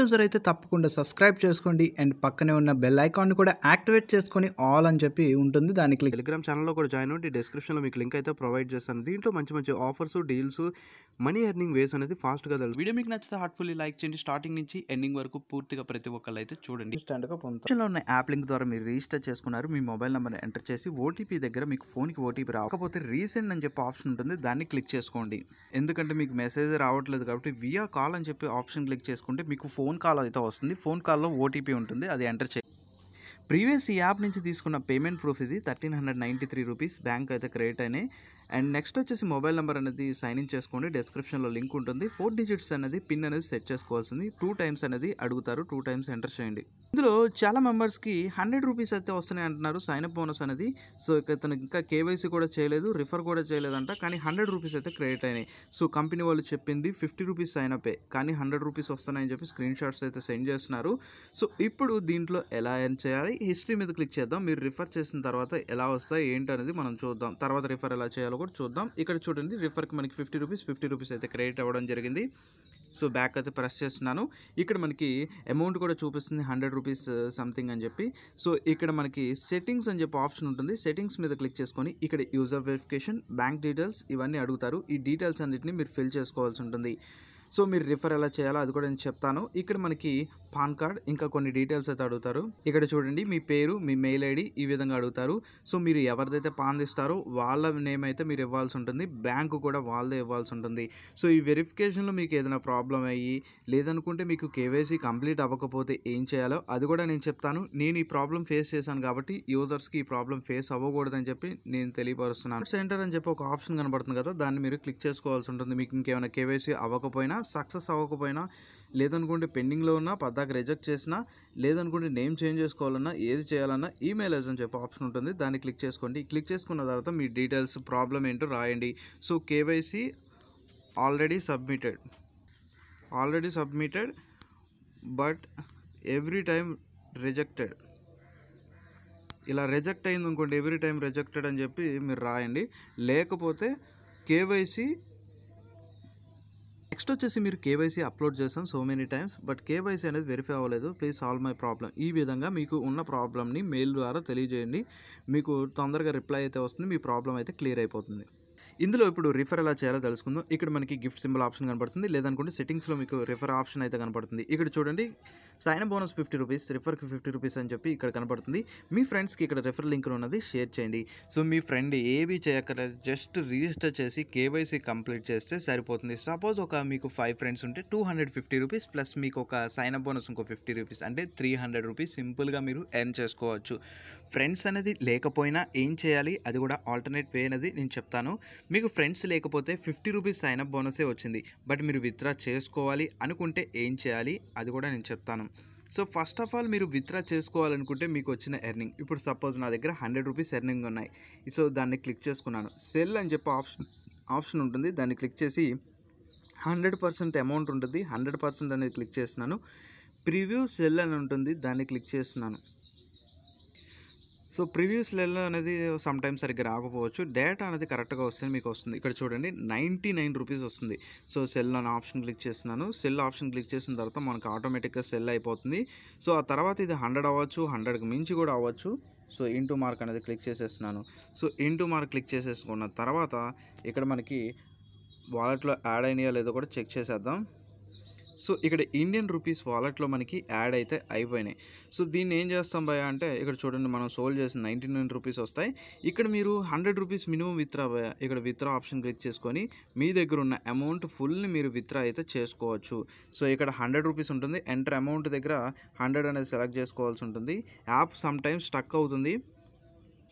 user అయితే తప్పకుండా subscribe చేసుకోండి అండ్ పక్కనే ఉన్న బెల్ ఐకాన్ కూడా యాక్టివేట్ చేసుకొని ఆల్ అని చెప్పి ఉంటుంది దానికి టెలిగ్రామ్ ఛానల్లో కూడా జాయిన్ అవ్వండి డిస్క్రిప్షన్లో మీకు లింక్ అయితే ప్రొవైడ్ చేస్తాను దీంట్లో మంచి మంచి offers deals money earning ways అనేది ఫాస్ట్గా తెలుసు వీడియో మీకు నచ్చితే హార్ట్ఫుల్లీ లైక్ చేయండి స్టార్టింగ్ నుంచి ఎండింగ్ వరకు పూర్తిగా ప్రతి ఒక్కళ్ళు అయితే చూడండి స్టాండ్గా ఉన్న యాప్ లింక్ ద్వారా మీరు రిజిస్టర్ చేసుకున్నారు మీ మొబైల్ నెంబర్ ఎంటర్ చేసి ఓటీపీ దగ్గర మీకు ఫోన్కి ఓటీపీ రాకపోతే రీసెంట్ అని చెప్పి ఆప్షన్ ఉంటుంది దాన్ని క్లిక్ చేసుకోండి ఎందుకంటే మీకు మెసేజ్ రావట్లేదు కాబట్టి వియా కాల్ అని చెప్పి ఆప్షన్ క్లిక్ చేసుకుంటే మీకు ఫోన్ ఫోన్ కాల్ అయితే వస్తుంది ఫోన్ కాల్లో ఓటీపీ ఉంటుంది అది ఎంటర్ చేయాలి ప్రీవియస్ ఈ యాప్ నుంచి తీసుకున్న పేమెంట్ ప్రూఫ్ ఇది thirteen hundred ninety three rupees bank అయితే క్రెడిట్ అయినాయి అండ్ నెక్స్ట్ వచ్చేసి మొబైల్ నెంబర్ అనేది సైన్ ఇన్ చేసుకోండి డిస్క్రిప్షన్లో లింక్ ఉంటుంది ఫోర్ డిజిట్స్ అనేది పిన్ అనేది సెట్ చేసుకోవాల్సింది టూ టైమ్స్ అనేది అడుగుతారు టూ టైమ్స్ ఎంటర్ చేయండి ఇందులో చాలా మెంబర్స్కి హండ్రెడ్ రూపీస్ అయితే వస్తున్నాయి అంటున్నారు సైన్ అప్ బోనస్ అనేది సో ఇక తనకి ఇంకా కేవైసీ కూడా చేయలేదు రిఫర్ కూడా చేయలేదంట కానీ హండ్రెడ్ రూపీస్ అయితే క్రెడిట్ అయినాయి సో కంపెనీ వాళ్ళు చెప్పింది ఫిఫ్టీ రూపీస్ సైన్ కానీ హండ్రెడ్ రూపీస్ వస్తున్నాయని చెప్పి స్క్రీన్ షాట్స్ అయితే సెండ్ చేస్తున్నారు సో ఇప్పుడు దీంట్లో ఎలా ఏం చేయాలి హిస్టరీ మీద క్లిక్ చేద్దాం మీరు రిఫర్ చేసిన తర్వాత ఎలా వస్తాయి ఏంటి అనేది మనం చూద్దాం తర్వాత రిఫర్ ఎలా చేయాలో కూడా చూద్దాం ఇక్కడ చూడండి రిఫర్కి మనకి ఫిఫ్టీ రూపీస్ ఫిఫ్టీ రూపీస్ అయితే క్రెడిట్ అవ్వడం జరిగింది సో బ్యాక్ అయితే ప్రెస్ చేస్తున్నాను ఇక్కడ మనకి అమౌంట్ కూడా చూపిస్తుంది హండ్రెడ్ రూపీస్ సంథింగ్ uh, అని చెప్పి సో ఇక్కడ మనకి సెట్టింగ్స్ అని చెప్పి ఆప్షన్ ఉంటుంది సెట్టింగ్స్ మీద క్లిక్ చేసుకొని ఇక్కడ యూజర్ వెరిఫికేషన్ బ్యాంక్ డీటెయిల్స్ ఇవన్నీ అడుగుతారు ఈ డీటెయిల్స్ అన్నింటినీ మీరు ఫిల్ చేసుకోవాల్సి ఉంటుంది సో మీరు రిఫర్ ఎలా చేయాలో అది కూడా నేను చెప్తాను ఇక్కడ మనకి పాన్ కార్డ్ ఇంకా కొన్ని డీటెయిల్స్ అయితే అడుగుతారు ఇక్కడ చూడండి మీ పేరు మీ మెయిల్ ఐడి ఈ విధంగా అడుగుతారు సో మీరు ఎవరిదైతే పాన్ ఇస్తారో వాళ్ళ నేమ్ అయితే మీరు ఇవ్వాల్సి ఉంటుంది బ్యాంకు కూడా వాళ్ళదే ఇవ్వాల్సి ఉంటుంది సో ఈ వెరిఫికేషన్లో మీకు ఏదైనా ప్రాబ్లం అయ్యి లేదనుకుంటే మీకు కేవైసీ కంప్లీట్ అవ్వకపోతే ఏం చేయాలో అది కూడా నేను చెప్తాను నేను ఈ ప్రాబ్లం ఫేస్ చేశాను కాబట్టి యూజర్స్కి ఈ ప్రాబ్లం ఫేస్ అవ్వకూడదని చెప్పి నేను తెలియపరుస్తున్నాను సెంటర్ అని చెప్పి ఒక ఆప్షన్ కనబడుతుంది కదా దాన్ని మీరు క్లిక్ చేసుకోవాల్సి ఉంటుంది మీకు ఇంకేమైనా కేవైసీ అవ్వకపోయినా సక్సెస్ అవ్వకపోయినా లేదనుకుంటే పెండింగ్లో ఉన్నా పద్దాక రిజెక్ట్ చేసినా లేదనుకుంటే నేమ్ చేంజ్ చేసుకోవాలన్నా ఏది చేయాలన్నా ఈమెయిల్ అని చెప్పి ఆప్షన్ ఉంటుంది దాన్ని క్లిక్ చేసుకోండి క్లిక్ చేసుకున్న తర్వాత మీ డీటెయిల్స్ ప్రాబ్లం ఏంటో రాయండి so KYC already submitted already submitted but every time rejected ఇలా రిజెక్ట్ అయింది అనుకోండి ఎవ్రీ టైం రిజెక్టెడ్ అని చెప్పి మీరు రాయండి లేకపోతే కేవైసీ నెక్స్ట్ వచ్చేసి మీరు కేవైసీ అప్లోడ్ చేస్తాం so many times but KYC అనేది వెరిఫై అవ్వలేదు ప్లీజ్ సాల్వ్ మై ప్రాబ్లం ఈ విధంగా మీకు ఉన్న ప్రాబ్లమ్ని మెయిల్ ద్వారా తెలియజేయండి మీకు తొందరగా రిప్లై అయితే వస్తుంది మీ ప్రాబ్లం అయితే క్లియర్ అయిపోతుంది ఇందులో ఇప్పుడు రిఫర్ ఎలా చేయాలో తెలుసుకుందాం ఇక్కడ మనకి గిఫ్ట్ సింబల్ ఆప్షన్ కనబడుతుంది లేదనుకుంటే సెట్టింగ్స్లో మీకు రిఫర్ ఆప్షన్ అయితే కనబడుతుంది ఇక్కడ చూడండి సైన్ బోనస్ ఫిఫ్టీ రూపీస్ రిఫర్కి ఫిఫ్టీ రూపీస్ అని చెప్పి ఇక్కడ కనబడుతుంది మీ ఫ్రెండ్స్కి ఇక్కడ రిఫర్ లింక్ ఉన్నది షేర్ చేయండి సో మీ ఫ్రెండ్ ఏవి చేయక్కర్లేదు జస్ట్ రిజిస్టర్ చేసి కేవైసీ కంప్లీట్ చేస్తే సరిపోతుంది సపోజ్ ఒక మీకు ఫైవ్ ఫ్రెండ్స్ ఉంటే two hundred fifty rupees plus మీకు ఒక సైన్ బోనస్ ఇంకో ఫిఫ్టీ రూపీస్ అంటే త్రీ హండ్రెడ్ రూపీస్ సింపుల్గా మీరు ఎర్న్ చేసుకోవచ్చు ఫ్రెండ్స్ అనేది లేకపోయినా ఏం చేయాలి అది కూడా ఆల్టర్నేట్ వే అనేది నేను చెప్తాను మీకు ఫ్రెండ్స్ లేకపోతే ఫిఫ్టీ రూపీస్ సైనప్ బోనసే వచ్చింది బట్ మీరు విత్డ్రా చేసుకోవాలి అనుకుంటే ఏం చేయాలి అది కూడా నేను చెప్తాను సో ఫస్ట్ ఆఫ్ ఆల్ మీరు విత్డ్రా చేసుకోవాలనుకుంటే మీకు వచ్చిన ఎర్నింగ్ ఇప్పుడు సపోజ్ నా దగ్గర హండ్రెడ్ రూపీస్ ఎర్నింగ్ ఉన్నాయి సో దాన్ని క్లిక్ చేసుకున్నాను సెల్ అని చెప్పి ఆప్షన్ ఆప్షన్ ఉంటుంది దాన్ని క్లిక్ చేసి హండ్రెడ్ పర్సెంట్ అమౌంట్ ఉంటుంది హండ్రెడ్ పర్సెంట్ అనేది క్లిక్ చేస్తున్నాను ప్రివ్యూ సెల్ అని ఉంటుంది దాన్ని క్లిక్ చేస్తున్నాను సో ప్రివ్యూస్లలో అనేది సమ్ టైమ్ సరిగ్గా రాకపోవచ్చు డేటా అనేది కరెక్ట్గా వస్తుంది మీకు వస్తుంది ఇక్కడ చూడండి నైంటీ నైన్ రూపీస్ వస్తుంది సో సెల్ అని ఆప్షన్ క్లిక్ చేస్తున్నాను సెల్ ఆప్షన్ క్లిక్ చేసిన తర్వాత మనకు ఆటోమేటిక్గా సెల్ అయిపోతుంది సో ఆ తర్వాత ఇది హండ్రెడ్ అవ్వచ్చు హండ్రెడ్కి మించి కూడా అవ్వచ్చు సో ఇంటూ మార్క్ అనేది క్లిక్ చేసేస్తున్నాను సో ఇంటూ మార్క్ క్లిక్ చేసేసుకున్న తర్వాత ఇక్కడ మనకి వాలెట్లో యాడ్ అయినాయో లేదో కూడా చెక్ చేసేద్దాం సో ఇక్కడ ఇండియన్ రూపీస్ వాలెట్లో మనకి యాడ్ అయితే అయిపోయినాయి సో దీన్ని ఏం చేస్తాం భయ అంటే ఇక్కడ చూడండి మనం సోల్ చేసిన నైంటీ నైన్ రూపీస్ వస్తాయి ఇక్కడ మీరు హండ్రెడ్ రూపీస్ మినిమం విత్డ్రా భయ ఇక్కడ విత్రా ఆప్షన్ క్లిక్ చేసుకొని మీ దగ్గర ఉన్న అమౌంట్ ఫుల్ని మీరు విత్రా అయితే చేసుకోవచ్చు సో ఇక్కడ హండ్రెడ్ రూపీస్ ఉంటుంది ఎంటర్ అమౌంట్ దగ్గర హండ్రెడ్ అనేది సెలెక్ట్ చేసుకోవాల్సి ఉంటుంది యాప్ సమ్ టైమ్స్ స్టక్ అవుతుంది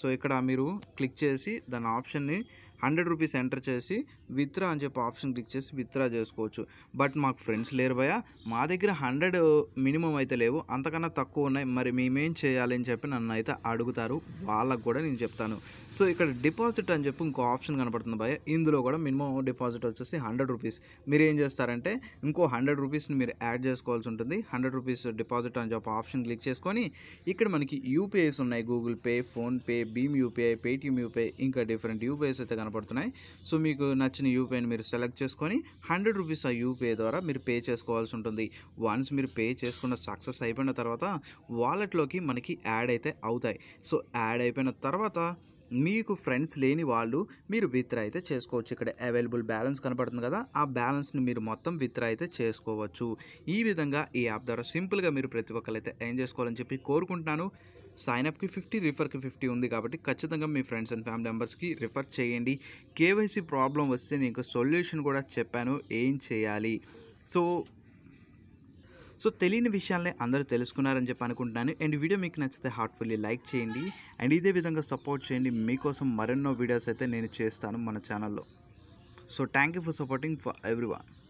సో ఇక్కడ మీరు క్లిక్ చేసి దాని ఆప్షన్ని హండ్రెడ్ రూపీస్ ఎంటర్ చేసి విత్డ్రా అని చెప్పి ఆప్షన్ క్లిక్ చేసి విత్రా చేసుకోవచ్చు బట్ మాకు ఫ్రెండ్స్ లేరు భయ మా దగ్గర హండ్రెడ్ మినిమం అయితే లేవు అంతకన్నా తక్కువ ఉన్నాయి మరి మేమేం చేయాలి అని చెప్పి నన్ను అయితే అడుగుతారు వాళ్ళకు కూడా నేను చెప్తాను సో ఇక్కడ డిపాజిట్ అని చెప్పి ఇంకో ఆప్షన్ కనపడుతుంది భయ ఇందులో కూడా మినిమం డిపాజిట్ వచ్చేసి హండ్రెడ్ రూపీస్ మీరు ఏం చేస్తారంటే ఇంకో హండ్రెడ్ రూపీస్ని మీరు యాడ్ చేసుకోవాల్సి ఉంటుంది హండ్రెడ్ రూపీస్ డిపాజిట్ అని చెప్పి ఆప్షన్ క్లిక్ చేసుకొని ఇక్కడ మనకి యూపీఐస్ ఉన్నాయి గూగుల్ పే ఫోన్పే భీమ్ యూపీఐ పేటీఎం యూపీఐ ఇంకా డిఫరెంట్ యూపీఐస్ అయితే కనపడుతున్నాయి సో మీకు నచ్చిన యూపీఐని మీరు సెలెక్ట్ చేసుకొని హండ్రెడ్ రూపీస్ ఆ యూపీఐ ద్వారా మీరు పే చేసుకోవాల్సి ఉంటుంది వన్స్ మీరు పే చేసుకున్న సక్సెస్ అయిపోయిన తర్వాత వాలెట్లోకి మనకి యాడ్ అయితే అవుతాయి సో యాడ్ అయిపోయిన తర్వాత మీకు ఫ్రెండ్స్ లేని వాళ్ళు మీరు విత్డ్రా అయితే చేసుకోవచ్చు ఇక్కడ అవైలబుల్ బ్యాలెన్స్ కనపడుతుంది కదా ఆ బ్యాలెన్స్ని మీరు మొత్తం విత్డ్రా అయితే చేసుకోవచ్చు ఈ విధంగా ఈ యాప్ ద్వారా సింపుల్గా మీరు ప్రతి ఒక్కరైతే ఏం చేసుకోవాలని చెప్పి కోరుకుంటున్నాను సైన్ ఫిఫ్టీ రిఫర్కి ఫిఫ్టీ ఉంది కాబట్టి ఖచ్చితంగా మీ ఫ్రెండ్స్ అండ్ ఫ్యామిలీ మెంబర్స్కి రిఫర్ చేయండి కేవైసీ ప్రాబ్లం వస్తే నేను సొల్యూషన్ కూడా చెప్పాను ఏం చేయాలి సో సో తెలియని విషయాలని అందరూ తెలుసుకున్నారని చెప్పి అనుకుంటున్నాను అండ్ వీడియో మీకు నచ్చితే హార్ట్ఫుల్లీ లైక్ చేయండి అండ్ ఇదే విధంగా సపోర్ట్ చేయండి మీకోసం మరెన్నో వీడియోస్ అయితే నేను చేస్తాను మన ఛానల్లో so thank you for supporting for every